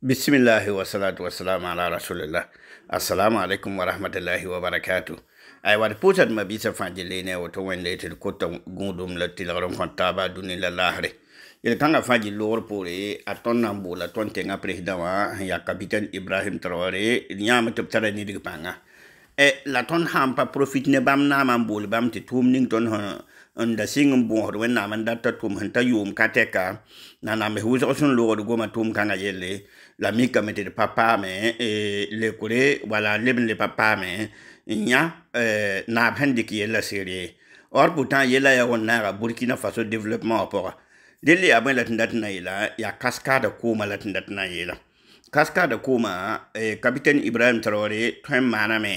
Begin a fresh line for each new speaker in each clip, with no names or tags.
bisimillahi wasalatu wassalamu ala rasulillah assalamu aleykum wa rahmatullahi wa barakatu ay wat pusat ma bisa fanji lene woto wen letel kotta gundum la tilarom fon taba duni la lahre il kanga fanji lor pore a ton nambo la ton tenga president wa ya capitaine ibrahim traoré nyam tep tara ni dig panga e la ton hampa profit ne bam na mam bam te tum ning ton hono n da sɩng n bõosd wẽnnaam n data tʋm sẽn ta yʋʋm ka tɛka na na wʋsg sẽn loogd goma tʋʋm-kãngã yelle la mikame tɩ d pa paame lekore wala leb n le pa paame n yã e, naab sẽn dɩk yella seer ye or pourtant yella yaa wẽnnaaga burkina faso développement wã pʋga dẽl yaa bõe la tɩ n dat n na yeela yaa kaskaada kooma la tɩ n dat n na yeela kaskaada kooma e, kapitɛn ibrahim traore tõe n maaname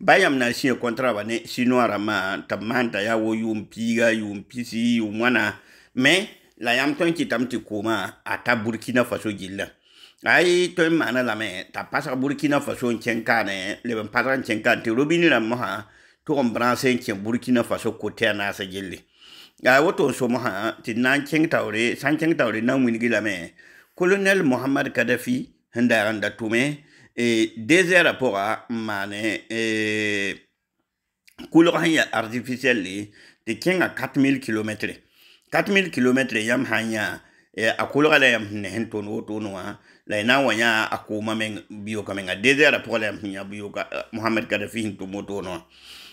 bayam na sẽn kontra ba ne chinois rãmbã tɩ b wo yʋʋm piiga yʋʋm pisi yʋʋm wãna mais la yãmb tõe n kɩtame tɩ koomã a ta burkina faso gilla ay tõe n maana lame t'a pasg burkina faso n kẽng kaane leb n pasg n tɩ robini rãmb mosã tog n brãnse n kẽ burkina faso kotɛ a naasã gilli a woto so mosã tɩ d na n kẽng taoore sã n kẽng taoore na n colonel mohamad kadafi sẽn daag n da e desert pʋga n maane kulg sẽn yaa artificiɛl le tɩ kẽnga 4000 km 4000 km yam hanya n yãa a kulga la yãmb sẽn ne sẽn tʋnd wotone wã la na wanya wa yãa a kooma meng biyoka menga desɛrã pʋgã la yãmb sẽn yã biyoka euh, mohamad kadafi sẽn tʋm wotone wã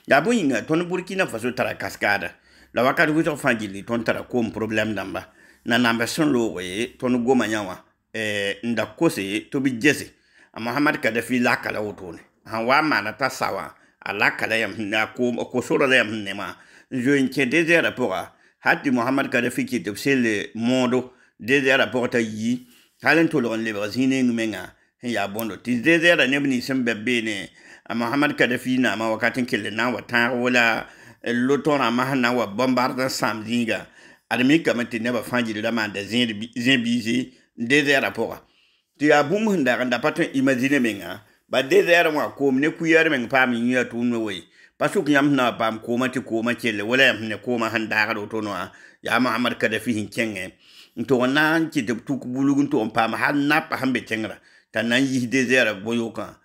yaa bõe yĩnga burkina faso tara cascade la wakat wɩsg fãa gilli tõnd tara koom problɛm dãmba nanamba sẽn loog ye ton goma nyawa wã e, n da kose tɩ b Muhammad Gaddafi lakala wotone han wa mana ta sawa alakala yam na ko ko sura yam ne ma je nche désert pour hatti Muhammad Gaddafi ki de sel mondo désert pour ta yi halen to lon libra zine ngumenga ya bondo ti désert ne bni sembe bene Muhammad Gaddafi na ma wakatin kille na wata wala lotona mahna wa bombarda samzinga admi kamati ne ba fanji da ma da zin bizi désert pour tɩ yaa bũmb sẽn dagenda da pa tõe imagine menga ba désɛr wã koom ne kuyɛr meng paam yẽ ya tʋʋmdã wei pa sʋk yãmb sẽn na wa paam kooma tɩ kooma kelle wala yãmb sẽn ne kooma sẽn daagd wotono wã yaa mahamad kadafi sẽn kẽngẽ n tɩ n na n kɩ tɩ b tʋk bulg n tɩ n paam hal napa sẽn be tẽngra t'a na n yis désɛrã bõyokã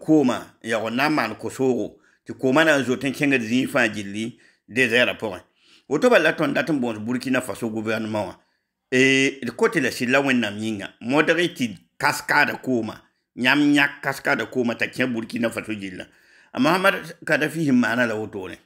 kooma eh, n yaa na n maan kosoogo tɩ kooma na n zot n kẽngd zĩig fãa gilli désɛrã pʋgẽ woto bala tõnd dat n bõos burkina faso gouvernement wã e le kote la si lawen na minga modere ti kaskada kuma nyam nyak kaskada kuma ta kya burkina faso jilla amahamad ah, kada fi himana la wotone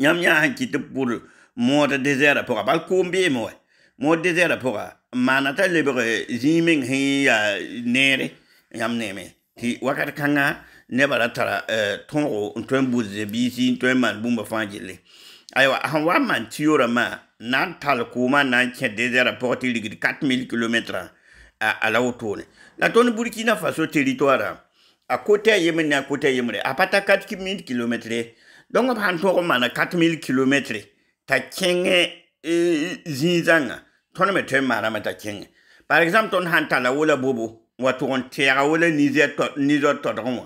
nyam nya han kitu pur moda desera pora bal kumbi mo mo desera pora mana ta lebre jiming hi ya euh, nere nyam neme ti wakata kanga ne bara tara uh, tongo ntwen buze bisi ntwen man bumba fanjile aywa sẽn wa n maan tiyoorãmã na n tall kʋʋmã na n kẽ désɛrã pʋgɔ tɩ rigd 4000 kilometrã a la wotone la tõnd burkina faso territoirã a kotɛ a yembr ne a kotɛ a yembre a pa ta 4000 kilometre donc b sãn tõog n maana 4000 kilometre t'a kẽngẽ euh, zĩig zãnga tõnd me tõe n maaname t'a kẽngẽ par exemple tõnd sãn tala wola bobo n wa tʋg n tɛɛga wola nizɛr tɔdg wã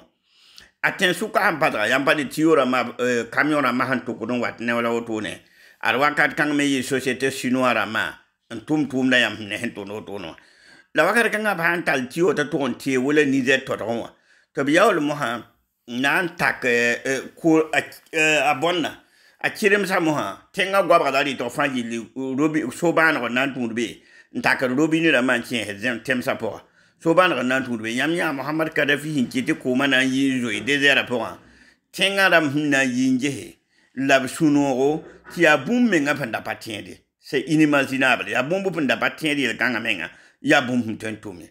aten suka han padra yam pa de tiyora ma uh, eh, camion ma han to kodon wat ne wala woto ne ar wakat kang me ye societe chinoise ma tum tum na yam ne to no to no la wakat kang ba han tal tiyo ta on tie wala ni de to to to bi yawol mo ha nan tak eh, eh, ku ko uh, abonna a kirem sa mo ha tenga gwa ba dali to fanji li robi so ban ko nan tum be ntakar robi ni la man chin hezen tem sa po sobanra nan tũudbe yãmb yãa mohamad kadafi sẽn kɩt tɩ kʋʋmã na n yɩ n zoe dezɛrã pʋgã tẽngã rãmb sẽn na n yɩ n gese la b sũ-noogo tɩ yaa bũmb mengã pẽn da pa tẽede sɛ inimaginable yaa bũmbu pẽn da pa tẽed yel-gãngã mengã yaa bũmb sẽn tõen tʋme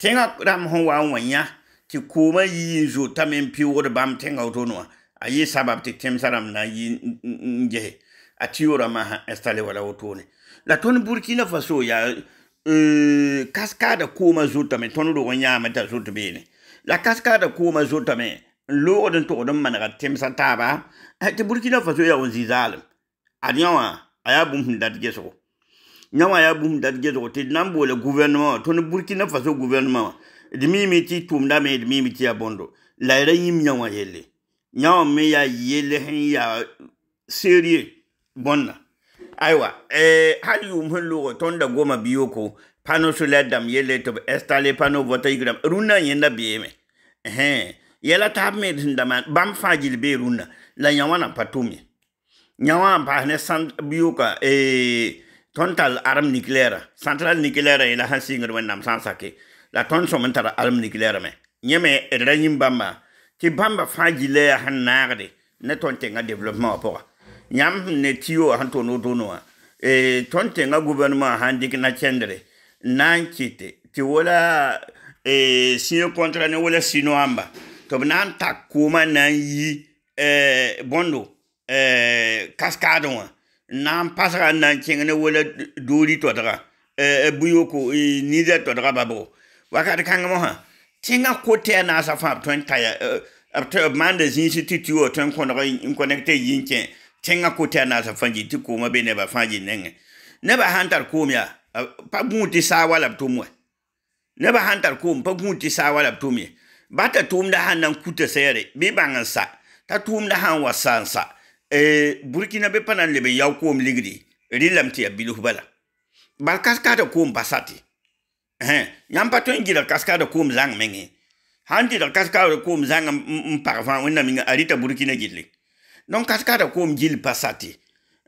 tẽngã rãmb sẽn wa n wa yã tɩ kʋʋmã yɩ n zo tame n pɩʋgd bãmb tẽngã wotone wã a yɩ sabab tɩ tẽmsã rãmb na n yɩ n gese a tɩ yoorã maã sã instale wala wotone la tõnd burkina faso yaa Uh, eh, cascada kuma zutame tõnd rog n yãame t'a zut beene la cascada kuma zutame n loogd n togd n manega tẽmsa taaba tɩ burkina faso yaa zĩ zaalem ad yã wã a yaa bũmb sẽn dat gesgo yã wã a yaa bũmb dat gesgo tɩ d na n boola guvɛrnemã wã tõnd burkina faso guvɛrnemã wã d miime tɩ y tʋʋmdame d miime tɩ yaa bõndo la y ra yĩm yã wã yelle yã wã me yaa yell sẽn yaa seerie bõnda aywa eh, hali yum hun lugo ton goma biyo ko pano sulaire dam yele to estale pano vota yigram runa yenda bieme eh yela tab me ndama bam fajil be runa la nyawana patumi nyawa ba ne san biyo ka eh tontal arm nucléaire central nucléaire ila han singur wennam sansake la ton so mentara arm nucléaire me nyeme ranyim bamba ti bamba fajile han nagde ne ton tenga développement pora yãmb sẽn ne tɩ yoo sẽn tʋʋ wʋdʋʋnẽ wã tõnd tẽngã guvɛrnemã sãn dɩk nakẽndre n na n kɩte tɩ wala sĩo kɔntra ne wala sinoamba tɩ b na n tak kʋʋmã na n yi bõndo kaskaadẽ wã n na n pasga n na n kẽng ne wala doori todga bũyoko nida todga babgo wakat kãng mosã tẽngã kotɛ a naasã fãa b tõe n ta b maanda zĩisi tɩ tɩ yoo tõe n kõneg yi n kẽ tenga kotea na sa fanji ti kuma be ne ba fanji nenge ne ba hantar kumya pa gunti sa wala tumwe ne ba hantar kum pa gunti sa wala tumye bata tumda hanan kuta sayare be bangan sa ta tumda han wasan sa e burkina be panan lebe yaw kum ligri rilam ti abilu bala bal kaskada kum pasati eh nyam paton gira kaskada kum lang menge handi da kaskada kum zanga mparavan wanda minga arita burkina gidli don kat kada kom jil pasati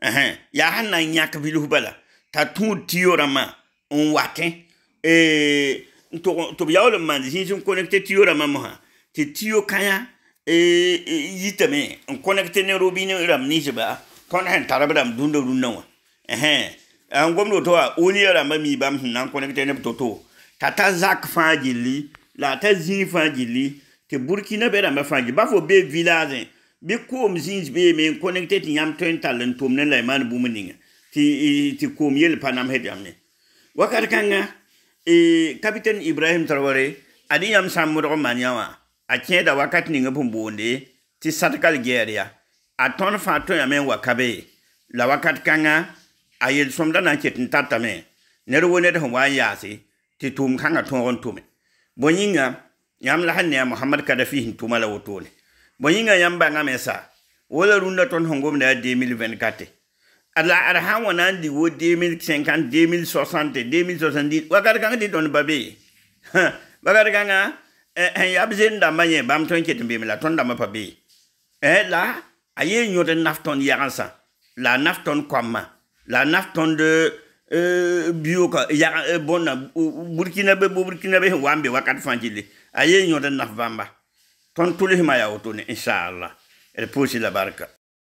eh ya hanna nyak bilu bala ta tun tiyorama on wake e to to ya ole man jin jin connecte tiyorama mo ti tiyo kaya e yitame on connecte ne robine ram ni ba kon hen tarabram dundo dunno uh-huh. eh an gomdo to oni rama mi bam nan connecte ne toto tata zak fajili la ta zin fajili ke burkina be rama fajili ba fo be village bɩ koom zĩis beeme n kõneg tɩ tɩ yãmb tõe n tall n tʋm ne la y maan bũmb ninga tɩ koom yel pa namsd yãmb ne wakat kãngã kapitɛn ibrahim tarware ad yãmb sã n modg n man yã wã a kẽeda wakat ninga pʋn boonde tɩ sadkal gɛɛr ya a tõnd fãa tõe yãme n wa kabe la wakat kãngã a yel-sõmda na n ket n tatame ned wo ned sẽn wa n yaase tɩ tʋʋm kãngã tõog n tʋme bõe yĩnga yãmb la sẽn ne a mohamad kadafi sẽn tʋma la wotone bo yĩngã yãmb bãngã mesa wala rũndã tõnd sẽn gomda yaa 2024 la ad sã n wa na n dig wo 2050 2060 2070 wakat kãng tɩ tõnd ba be wakat kãngã sẽn yaa b zen dãmbã yẽ bãmb tõnd ket n beeme la tõnd dãmbã pa be la a yee yõd n naf tõnd yagensã eh, la a naf tõnd koamã la a naf tõnd bioka eh, bõnna burkina be bo burkina be sẽn wa n be wakat fãa gilli a yee yõd n naf bãmba تنتولي ما يعودون إن شاء الله البوسي لبركة